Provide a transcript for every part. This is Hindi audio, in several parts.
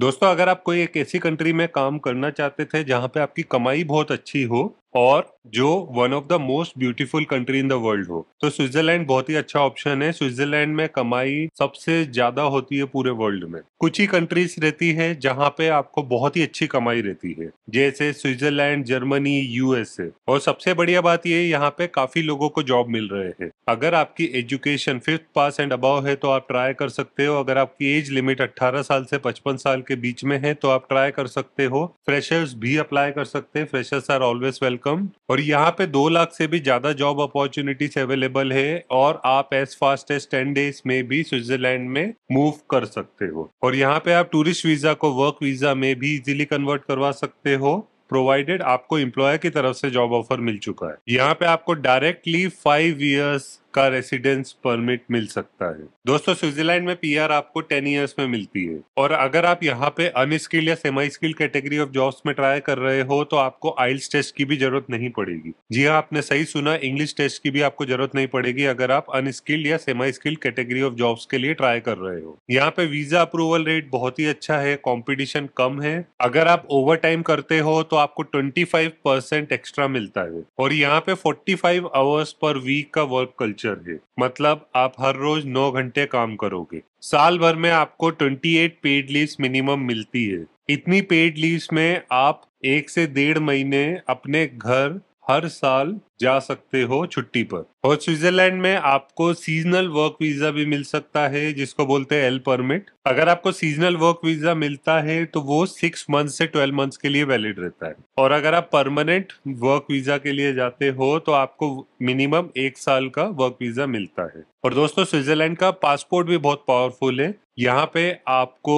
दोस्तों अगर आप कोई एक ऐसी कंट्री में काम करना चाहते थे जहाँ पे आपकी कमाई बहुत अच्छी हो और जो one of the most beautiful country in the world हो तो स्विट्जरलैंड बहुत ही अच्छा ऑप्शन है स्विट्जरलैंड में कमाई सबसे ज्यादा होती है पूरे वर्ल्ड में कुछ ही कंट्रीज रहती है जहां पे आपको बहुत ही अच्छी कमाई रहती है जैसे स्विट्जरलैंड जर्मनी यूएसए और सबसे बढ़िया बात ये यहाँ पे काफी लोगों को जॉब मिल रहे हैं अगर आपकी education fifth pass and above है तो आप ट्राई कर सकते हो अगर आपकी एज लिमिट अट्ठारह साल से पचपन साल के बीच में है तो आप ट्राई कर सकते हो फ्रेशर्स भी अप्लाई कर सकते हैं freshers are always welcome income और यहाँ पे दो लाख से भी ज़्यादा जॉब अपॉर्चुनिटीज अवेलेबल है और आप as fast as ten days में भी स्विट्जरलैंड में मूव कर सकते हो और यहाँ पे आप टूरिस्ट वीज़ा को वर्क वीज़ा में भी इजिली कन्वर्ट करवा सकते हो प्रोवाइडेड आपको इम्प्लॉयर की तरफ से जॉब ऑफर मिल चुका है यहाँ पे आपको डायरेक्टली फाइव इयर्स का रेसिडेंस परमिट मिल सकता है दोस्तों स्विट्जरलैंड में पीआर आपको टेन इयर्स में मिलती है और अगर आप यहाँ पे अनस्किल्ड या semi skill category of jobs में ट्राई कर रहे हो तो आपको आइल्स टेस्ट की भी जरूरत नहीं पड़ेगी जी हाँ आपने सही सुना इंग्लिश टेस्ट की भी आपको जरूरत नहीं पड़ेगी अगर आप अनस्किल्ड या semi skill category of jobs के लिए ट्राई कर रहे हो यहाँ पे वीजा अप्रूवल रेट बहुत ही अच्छा है कॉम्पिटिशन कम है अगर आप ओवर करते हो तो आपको 25 परसेंट एक्स्ट्रा मिलता है और यहाँ पे 45 फाइव आवर्स पर वीक का वर्क कल्चर है मतलब आप हर रोज 9 घंटे काम करोगे साल भर में आपको 28 एट पेड लीव मिनिमम मिलती है इतनी पेड लीव में आप एक से डेढ़ महीने अपने घर हर साल जा सकते हो छुट्टी पर और स्विट्जरलैंड में आपको सीजनल वर्क वीजा भी मिल सकता है जिसको बोलते हैं एल परमिट अगर आपको सीजनल वर्क वीजा मिलता है तो वो सिक्स मंथ से ट्वेल्व मंथ्स के लिए वैलिड रहता है और अगर आप परमानेंट वर्क वीजा के लिए जाते हो तो आपको मिनिमम एक साल का वर्क वीजा मिलता है और दोस्तों स्विट्जरलैंड का पासपोर्ट भी बहुत पावरफुल है यहाँ पे आपको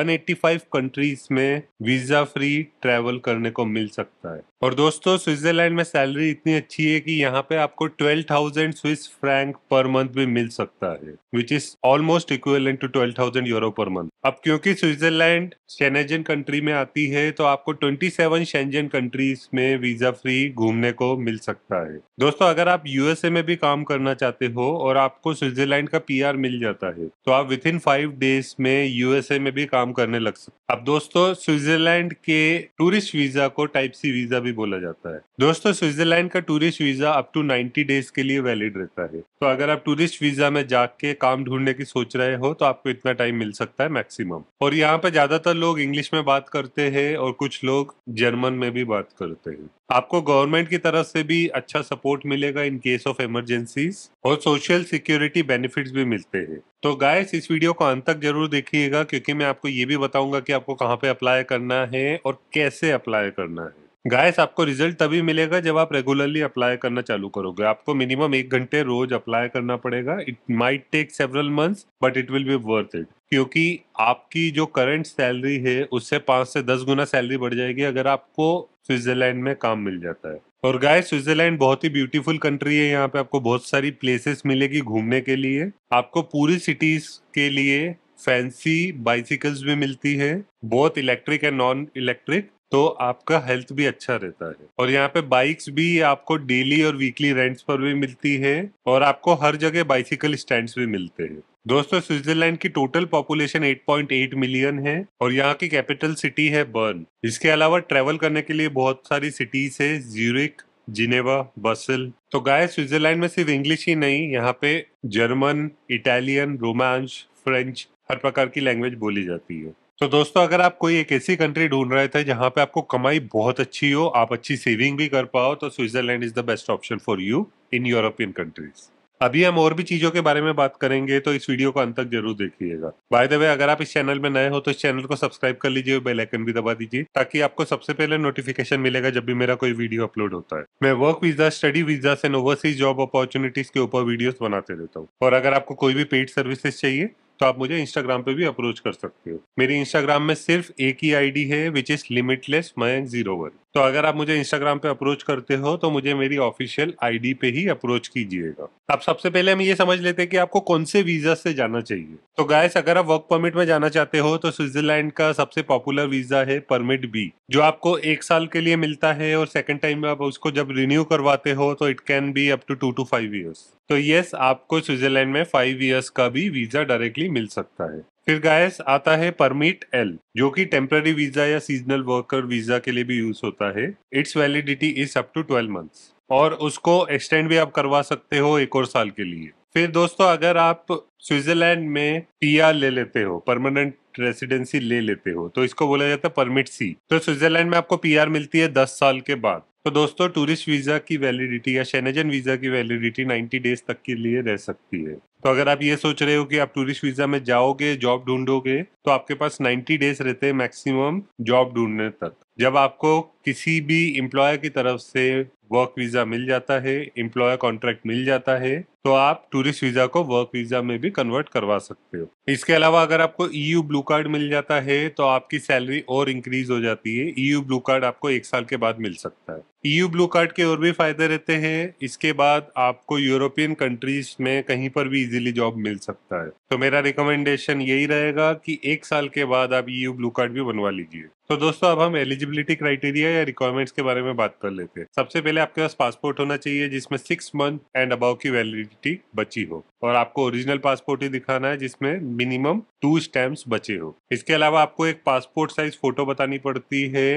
185 कंट्रीज में वीजा फ्री ट्रेवल करने को मिल सकता है और दोस्तों स्विट्जरलैंड में सैलरी इतनी अच्छी देखिए कि यहाँ पे आपको 12,000 स्विस फ्रैंक पर मंथ भी मिल सकता है which is almost equivalent to 12,000 euro per month अब क्योंकि स्विट्जरलैंड शेनेजन कंट्री में आती है तो आपको 27 शेंजन कंट्रीज में वीजा फ्री घूमने को मिल सकता है दोस्तों अगर आप यूएसए में भी काम करना चाहते हो और आपको स्विट्जरलैंड का पी मिल जाता है तो आप विद इन फाइव डेज में यूएसए में भी काम करने लग सकते अब दोस्तों स्विट्जरलैंड के टूरिस्ट वीजा को टाइप सी वीजा भी बोला जाता है दोस्तों स्विट्जरलैंड का tourist tourist visa up to 90 days के लिए वैलिड रहता है तो अगर आप टूरिस्ट वीज़ा में जाके काम ढूंढने की सोच रहे हो तो आपको इतना टाइम मिल सकता है मैक्सिमम और यहाँ पे ज़्यादातर लोग इंग्लिश में बात करते हैं और कुछ लोग जर्मन में भी बात करते हैं आपको गवर्नमेंट की तरफ से भी अच्छा सपोर्ट मिलेगा इन केस ऑफ इमरजेंसीज और सोशल सिक्योरिटी बेनिफिट्स भी मिलते हैं तो गाइस इस वीडियो को अंत तक जरूर देखिएगा क्योंकि मैं आपको ये भी बताऊंगा कि आपको कहाँ पे अप्लाई करना है और कैसे अप्लाई करना है गाइस आपको रिजल्ट तभी मिलेगा जब आप रेगुलरली अप्लाई करना चालू करोगे आपको मिनिमम एक घंटे रोज अप्लाई करना पड़ेगा it might take several months but it will be worth it क्योंकि आपकी जो करंट सैलरी है उससे पांच से दस गुना सैलरी बढ़ जाएगी अगर आपको स्विट्जरलैंड में काम मिल जाता है और गाय स्विट्जरलैंड बहुत ही ब्यूटीफुल कंट्री है यहाँ पे आपको बहुत सारी प्लेसेस मिलेगी घूमने के लिए आपको पूरी सिटीज के लिए फैंसी बाइसिकल्स भी मिलती है बहुत इलेक्ट्रिक एंड नॉन इलेक्ट्रिक तो आपका हेल्थ भी अच्छा रहता है और यहाँ पे बाइक्स भी आपको डेली और वीकली रेंट्स पर भी मिलती है और आपको हर जगह बाइसिकल स्टैंड भी मिलते हैं दोस्तों स्विट्जरलैंड की टोटल पॉपुलेशन 8.8 मिलियन है और यहाँ की कैपिटल सिटी है बर्न इसके अलावा ट्रेवल करने के लिए बहुत सारी सिटीज है ज्यूरिक जिनेवा बसल तो गाय स्विट्जरलैंड में सिर्फ इंग्लिश ही नहीं यहाँ पे जर्मन इटालियन रोमांच फ्रेंच हर प्रकार की लैंग्वेज बोली जाती है तो दोस्तों अगर आप कोई एक ऐसी कंट्री ढूंढ रहे थे जहाँ पे आपको कमाई बहुत अच्छी हो आप अच्छी सेविंग भी कर पाओ तो Switzerland is the best option for you in European countries अभी हम और भी चीजों के बारे में बात करेंगे तो इस वीडियो को अंत तक जरूर देखिएगा बाय द वे अगर आप इस चैनल में नए हो तो इस चैनल को सब्सक्राइब कर लीजिए और बेल आइकन भी दबा दीजिए ताकि आपको सबसे पहले नोटिफिकेशन मिलेगा जब भी मेरा कोई वीडियो अपलोड होता है मैं work visa study visa and overseas job opportunities के ऊपर वीडियो बनाते रहता हूँ और अगर आपको कोई भी पेड सर्विसेज चाहिए तो आप मुझे इंस्टाग्राम पे भी अप्रोच कर सकते हो मेरी इंस्टाग्राम में सिर्फ एक ही आईडी है which is limitless Mayank zero one तो अगर आप मुझे इंस्टाग्राम पे अप्रोच करते हो तो मुझे मेरी ऑफिशियल आईडी पे ही अप्रोच कीजिएगा अब सबसे पहले हम ये समझ लेते हैं कि आपको कौन से वीजा से जाना चाहिए तो गायस अगर आप वर्क परमिट में जाना चाहते हो तो स्विट्जरलैंड का सबसे पॉपुलर वीजा है परमिट बी जो आपको एक साल के लिए मिलता है और सेकेंड टाइम में आप उसको जब रिन्यू करवाते हो तो it can be up to two to five years तो यस आपको स्विट्जरलैंड में फाइव ईयर्स का भी वीजा डायरेक्टली मिल सकता है फिर गायस आता है परमिट एल जो कि टेम्पररी वीजा या सीजनल वर्कर वीजा के लिए भी यूज होता है its validity is up to twelve months और उसको एक्सटेंड भी आप करवा सकते हो एक और साल के लिए फिर दोस्तों अगर आप स्विट्जरलैंड में पीआर ले लेते हो परमानेंट रेसिडेंसी ले लेते हो तो इसको बोला जाता है परमिट सी तो स्विट्जरलैंड में आपको पीआर मिलती है दस साल के बाद तो दोस्तों टूरिस्ट वीजा की वैलिडिटी या शेनेजन वीजा की वैलिडिटी 90 डेज तक के लिए रह सकती है तो अगर आप ये सोच रहे हो कि आप टूरिस्ट वीजा में जाओगे जॉब ढूंढोगे तो आपके पास 90 डेज रहते हैं मैक्सिमम जॉब ढूंढने तक जब आपको किसी भी एम्प्लॉयर की तरफ से वर्क वीजा मिल जाता है एम्प्लॉयर कॉन्ट्रैक्ट मिल जाता है तो आप टूरिस्ट वीजा को वर्क वीजा में भी कन्वर्ट करवा सकते हो इसके अलावा अगर आपको ईयू ब्लू कार्ड मिल जाता है तो आपकी सैलरी और इंक्रीज हो जाती है ईयू ब्लू कार्ड आपको एक साल के बाद मिल सकता है ईयू ब्लू कार्ड के और भी फायदे रहते हैं इसके बाद आपको यूरोपियन कंट्रीज में कहीं पर भी इजीली जॉब मिल सकता है तो मेरा रिकमेंडेशन यही रहेगा कि एक साल के बाद आप ईयू ब्लू कार्ड भी बनवा लीजिए तो दोस्तों अब हम एलिजिबिलिटी क्राइटेरिया या रिक्वायरमेंट्स के बारे में बात कर लेते हैं सबसे पहले आपके पास पासपोर्ट होना चाहिए जिसमें सिक्स मंथ एंड अबाउ की वैलिडिटी आइडेंटिटी बची हो और आपको ओरिजिनल पासपोर्ट ही दिखाना है जिसमें मिनिमम टू स्टैम्प्स बचे हो इसके अलावा आपको एक पासपोर्ट साइज फोटो बतानी पड़ती है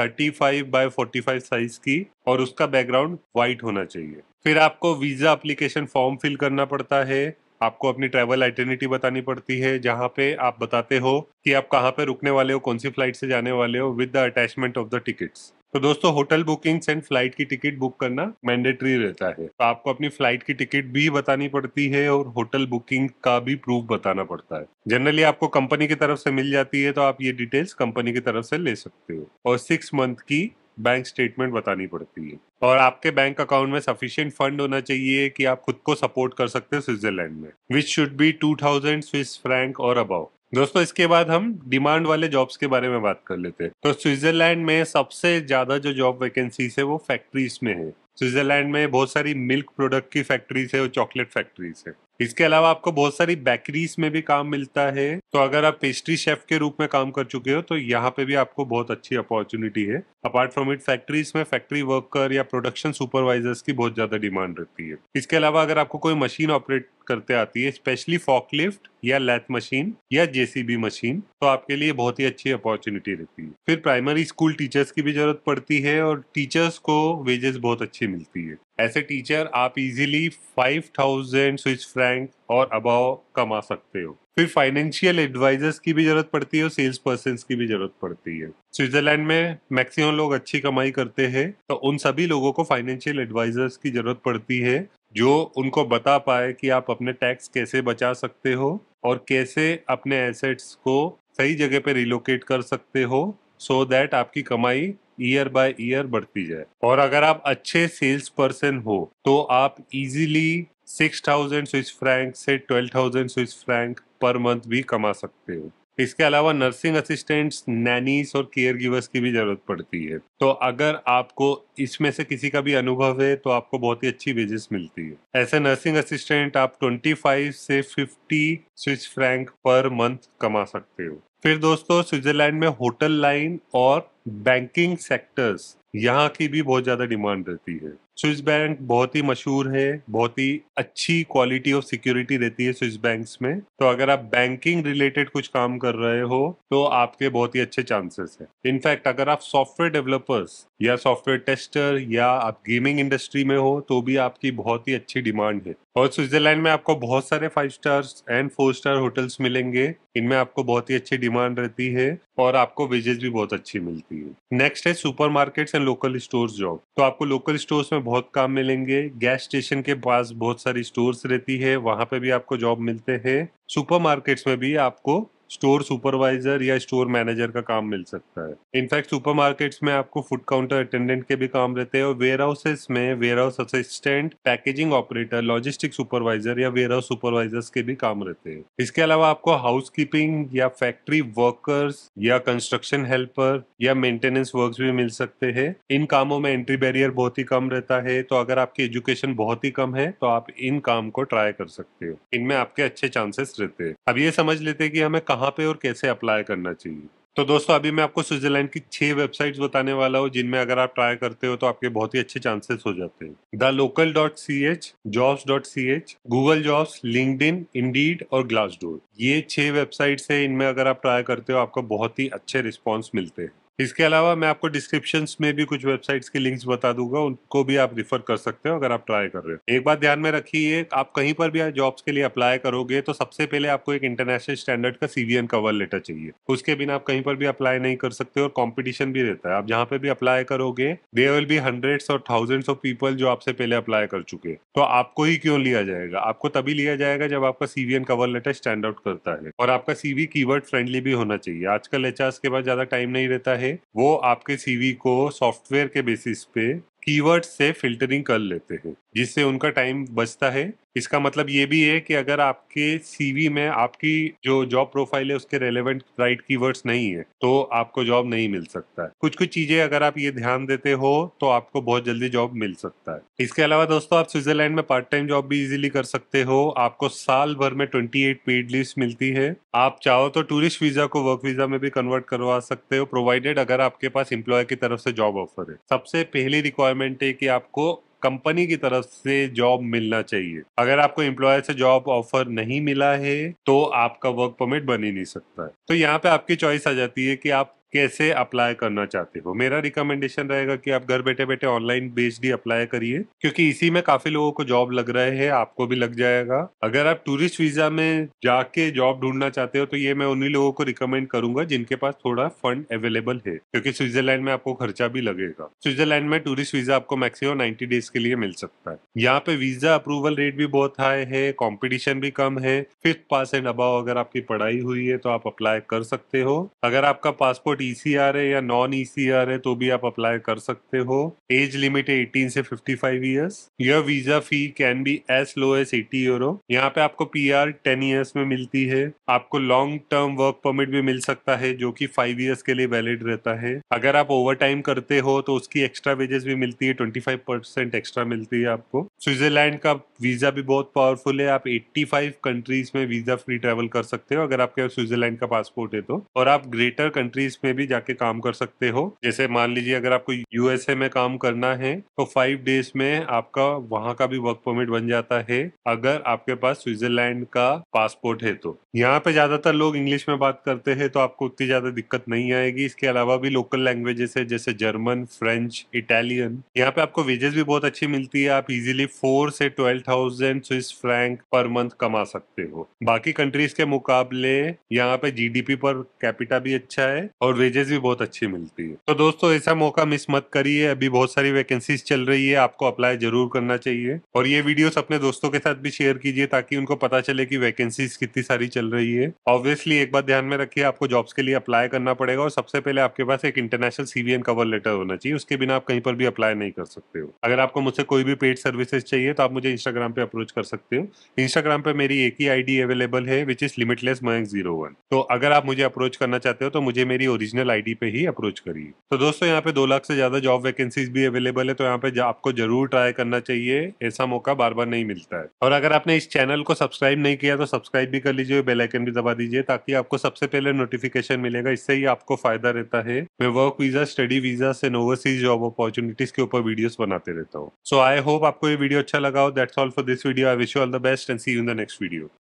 35 बाय 45 साइज की और उसका बैकग्राउंड व्हाइट होना चाहिए फिर आपको वीज़ा एप्लीकेशन फॉर्म फिल करना पड़ता है आपको अपनी ट्रैवल आइडेंटिटी बतानी पड़ती है जहाँ पे आप बताते हो कि आप कहाँ पे रुकने वाले हो कौन सी फ्लाइट से जाने वाले हो with the attachment of the tickets तो दोस्तों होटल बुकिंग्स एंड फ्लाइट की टिकट बुक करना मैंडेटरी रहता है तो आपको अपनी फ्लाइट की टिकट भी बतानी पड़ती है और होटल बुकिंग का भी प्रूफ बताना पड़ता है जनरली आपको कंपनी की तरफ से मिल जाती है तो आप ये डिटेल्स कंपनी की तरफ से ले सकते हो और सिक्स मंथ की बैंक स्टेटमेंट बतानी पड़ती है और आपके बैंक अकाउंट में सफिशियंट फंड होना चाहिए कि आप खुद को सपोर्ट कर सकते हो स्विट्जरलैंड में which should be two thousand Swiss franc और अबाउ दोस्तों इसके बाद हम डिमांड वाले जॉब्स के बारे में बात कर लेते हैं तो स्विट्जरलैंड में सबसे ज्यादा जो जॉब वैकेंसीज है वो फैक्ट्रीज में है स्विट्जरलैंड में बहुत सारी मिल्क प्रोडक्ट की फैक्ट्रीज है और चॉकलेट फैक्ट्रीज है इसके अलावा आपको बहुत सारी बेकरीज में भी काम मिलता है तो अगर आप पेस्ट्री शेफ के रूप में काम कर चुके हो तो यहाँ पे भी आपको बहुत अच्छी अपॉर्चुनिटी है अपार्ट फ्रॉम इट फैक्ट्रीज में फैक्ट्री वर्कर या प्रोडक्शन सुपरवाइजर्स की बहुत ज्यादा डिमांड रहती है इसके अलावा अगर आपको कोई मशीन ऑपरेट करते आती है स्पेशली फॉकलिफ्ट या लेथ मशीन या जेसीबी मशीन तो आपके लिए बहुत ही अच्छी अपॉर्चुनिटी रहती है फिर प्राइमरी स्कूल टीचर्स की भी जरूरत पड़ती है और टीचर्स को वेजेस बहुत अच्छी मिलती है एज ए टीचर आप इजीली 5000 स्विच फ्रैंक और अबाव कमा सकते हो फिर फाइनेंशियल एडवाइजर्स की भी जरूरत पड़ती है और सेल्स पर्सन की भी जरूरत पड़ती है स्विट्जरलैंड में मैक्सिमम लोग अच्छी कमाई करते हैं तो उन सभी लोगों को फाइनेंशियल एडवाइजर्स की जरूरत पड़ती है जो उनको बता पाए कि आप अपने टैक्स कैसे बचा सकते हो और कैसे अपने एसेट्स को सही जगह पे रिलोकेट कर सकते हो सो so दैट आपकी कमाई ईयर बाय ईयर बढ़ती जाए और अगर आप अच्छे सेल्स पर्सन हो तो आप easily six thousand Swiss franc से twelve thousand Swiss franc per month भी कमा सकते हो इसके अलावा नर्सिंग असिस्टेंट्स नैनीस और केयर गिवर्स की भी जरूरत पड़ती है तो अगर आपको इसमें से किसी का भी अनुभव है तो आपको बहुत ही अच्छी वेजेस मिलती है ऐसे नर्सिंग असिस्टेंट आप 25 से 50 स्विच फ्रैंक पर मंथ कमा सकते हो फिर दोस्तों स्विट्जरलैंड में होटल लाइन और banking sectors यहाँ की भी बहुत ज़्यादा डिमांड रहती है स्विस बैंक बहुत ही मशहूर है बहुत ही अच्छी क्वालिटी ऑफ सिक्योरिटी रहती है स्विस बैंक्स में तो अगर आप बैंकिंग रिलेटेड कुछ काम कर रहे हो तो आपके बहुत ही अच्छे चांसेस है इनफैक्ट अगर आप सॉफ्टवेयर डेवलपर्स या सॉफ्टवेयर टेस्टर या आप गेमिंग इंडस्ट्री में हो तो भी आपकी बहुत ही अच्छी डिमांड है और स्विट्जरलैंड में आपको बहुत सारे five stars and four star hotels मिलेंगे इनमें आपको बहुत ही अच्छी डिमांड रहती है और आपको वेजेस भी बहुत अच्छी मिलती है नेक्स्ट है super market and local stores job तो आपको लोकल स्टोर्स में बहुत काम मिलेंगे गैस स्टेशन के पास बहुत सारी स्टोर्स रहती है वहां पे भी आपको जॉब मिलते हैं सुपरमार्केट्स में भी आपको स्टोर सुपरवाइजर या स्टोर मैनेजर का काम मिल सकता है इनफैक्ट सुपरमार्केट्स में आपको फूड काउंटर अटेंडेंट के भी काम रहते हैं और वेयर हाउसेस में warehouse assistant packaging operator logistic supervisor या वेयर हाउस सुपरवाइजर्स के भी काम रहते हैं इसके अलावा आपको हाउस कीपिंग या फैक्ट्री वर्कर्स या कंस्ट्रक्शन हेल्पर या मेंटेनेंस वर्क भी मिल सकते हैं इन कामों में एंट्री बैरियर बहुत ही कम रहता है तो अगर आपकी एजुकेशन बहुत ही कम है तो आप इन काम को ट्राई कर सकते हो इनमें आपके अच्छे चांसेस रहते हैं अब ये समझ लेते हैं कि हमें कहा कहाँ पे और कैसे अप्लाई करना चाहिए तो दोस्तों अभी मैं आपको स्विट्जरलैंड की छह वेबसाइट्स बताने वाला हूँ जिनमें अगर आप ट्राई करते हो तो आपके बहुत ही अच्छे चांसेस हो जाते हैं the local dot C H jobs dot C H Google jobs LinkedIn Indeed और ग्लास डोर ये छह वेबसाइट्स है इनमें अगर आप ट्राई करते हो आपको बहुत ही अच्छे रिस्पॉन्स मिलते हैं इसके अलावा मैं आपको डिस्क्रिप्शन में भी कुछ वेबसाइट्स की लिंक्स बता दूंगा उनको भी आप रिफर कर सकते हो अगर आप ट्राई कर रहे हो एक बात ध्यान में रखिए आप कहीं पर भी जॉब्स के लिए अप्लाई करोगे तो सबसे पहले आपको एक इंटरनेशनल स्टैंडर्ड का सीवीएन कवर लेटर चाहिए उसके बिना आप कहीं पर भी अप्लाई नहीं कर सकते और कॉम्पिटिशन भी रहता है आप जहाँ पे भी अप्लाई करोगे दे विल बी हंड्रेड्स और थाउजेंड्स ऑफ पीपल जो आपसे पहले अप्लाई कर चुके हैं तो आपको ही क्यों लिया जाएगा आपको तभी लिया जाएगा जब आपका CV and cover letter stand out करता है और आपका सीवी कीवर्ड फ्रेंडली भी होना चाहिए आजकल एचआर के पास ज्यादा टाइम नहीं रहता है वो आपके सीवी को सॉफ्टवेयर के बेसिस पे कीवर्ड से फिल्टरिंग कर लेते हैं जिससे उनका टाइम बचता है इसका मतलब ये भी है कि अगर आपके सीवी में आपकी जो जॉब प्रोफाइल है उसके रेलेवेंट राइट कीवर्ड्स नहीं है तो आपको जॉब नहीं मिल सकता है कुछ कुछ चीजें अगर आप ये ध्यान देते हो तो आपको बहुत जल्दी जॉब मिल सकता है इसके अलावा दोस्तों आप स्विट्जरलैंड में पार्ट टाइम जॉब भी इजिली कर सकते हो आपको साल भर में ट्वेंटी एट पेड लिस्ट मिलती है आप चाहो तो टूरिस्ट वीजा को वर्क वीजा में भी कन्वर्ट करवा सकते हो प्रोवाइडेड अगर आपके पास इम्प्लॉय की तरफ से जॉब ऑफर है सबसे पहली रिक्वायरमेंट है कि आपको कंपनी की तरफ से जॉब मिलना चाहिए अगर आपको एम्प्लॉयर से जॉब ऑफर नहीं मिला है तो आपका वर्क परमिट बन ही नहीं सकता है तो यहाँ पे आपकी चॉइस आ जाती है कि आप कैसे अप्लाई करना चाहते हो मेरा रिकमेंडेशन रहेगा कि आप घर बैठे बैठे ऑनलाइन बेच डी अप्लाई करिए क्योंकि इसी में काफी लोगों को जॉब लग रहे हैं आपको भी लग जाएगा अगर आप टूरिस्ट वीजा में जाके जॉब ढूंढना चाहते हो तो ये मैं उन्हीं लोगों को रिकमेंड करूंगा जिनके पास थोड़ा फंड अवेलेबल है क्योंकि स्विट्जरलैंड में आपको खर्चा भी लगेगा स्विट्जरलैंड में टूरिस्ट वीजा आपको मैक्सिमम नाइन्टी डेज के लिए मिल सकता है यहाँ पे वीजा अप्रूवल रेट भी बहुत हाई है कॉम्पिटिशन भी कम है फिफ्थ पास एंड अबाव अगर आपकी पढ़ाई हुई है तो आप अप्लाई कर सकते हो अगर आपका पासपोर्ट पार्ट ईसीआर e है या नॉन ईसीआर है तो भी आप अप्लाई कर सकते हो एज लिमिट है 18 से 55 ईयर्स यह visa fee can be as low as 80 euro यहाँ पे आपको पीआर 10 ईयर्स में मिलती है आपको लॉन्ग टर्म वर्क परमिट भी मिल सकता है जो कि फाइव ईयर्स के लिए वैलिड रहता है अगर आप ओवर टाइम करते हो तो उसकी एक्स्ट्रा वेजेस भी मिलती है परसेंट एक्स्ट्रा मिलती है आपको स्विट्जरलैंड का वीजा भी बहुत पावरफुल है आप फाइव कंट्रीज में वीजा फ्री ट्रेवल कर सकते हो अगर आपके स्विट्जरलैंड का पासपोर्ट है तो और आप ग्रेटर कंट्रीज में में भी जाके काम कर सकते हो जैसे मान लीजिए अगर आपको यूएसए में काम करना है तो फाइव डेज में आपका वहां का भी वर्क परमिट बन जाता है अगर आपके पास स्विट्जरलैंड का पासपोर्ट है तो यहाँ पे ज्यादातर लोग इंग्लिश में बात करते हैं तो आपको उतनी ज्यादा दिक्कत नहीं आएगी इसके अलावा भी लोकल लैंग्वेजेस है जैसे जर्मन फ्रेंच इटालियन यहाँ पे आपको वेजेस भी बहुत अच्छी मिलती है आप इजिली फोर से twelve thousand Swiss franc per month कमा सकते हो बाकी कंट्रीज के मुकाबले यहाँ पे जीडीपी पर कैपिटा भी अच्छा है और वेजेस भी बहुत अच्छी मिलती है तो दोस्तों ऐसा मौका मिस मत करिए अभी बहुत सारी वैकेंसीज चल रही है आपको अप्लाई जरूर करना चाहिए और ये वीडियोस अपने दोस्तों के साथ भी शेयर कीजिए ताकि उनको पता चले कि वैकेंसीज कितनी सारी चल रही है ऑब्वियसली एक बात ध्यान में रखिए आपको जॉब्स के लिए अप्लाई करना पड़ेगा और सबसे पहले आपके पास एक इंटरनेशनल सीवीएन कवर लेटर होना चाहिए उसके बिना आप कहीं पर भी अप्लाई नहीं कर सकते हो अगर आपको मुझसे कोई भी पेड सर्विसेज चाहिए तो आप मुझे इंस्टाग्राम पे अप्रोच कर सकते हो इंस्टाग्राम पे मेरी एक ही आईडी अवेलेबल है which is limitless Mayank zero तो अगर आप मुझे अप्रोच करना चाहते हो तो मुझे मेरी ओरिजिन रीजनल आईडी पे ही अप्रोच करिए तो दोस्तों यहाँ पे दो लाख से ज़्यादा जॉब वैकेंसीज भी अवेलेबल है तो यहाँ पे आपको जरूर ट्राई करना चाहिए ऐसा मौका बार बार नहीं मिलता है और अगर आपने इस चैनल को सब्सक्राइब नहीं किया तो सब्सक्राइब भी कर लीजिए बेलाइकन भी दबा दीजिए ताकि आपको सबसे पहले नोटिफिकेशन मिलेगा इससे ही आपको फायदा रहता है मैं वर्क वीजा स्टडी वीजा से ओवरसीज जॉब अपॉर्चुनिटीज के ऊपर वीडियोस बनाते रहता हूँ सो आई होप आपको ये वीडियो अच्छा लगा हो that's all for this video I wish you all the best and see you in the next video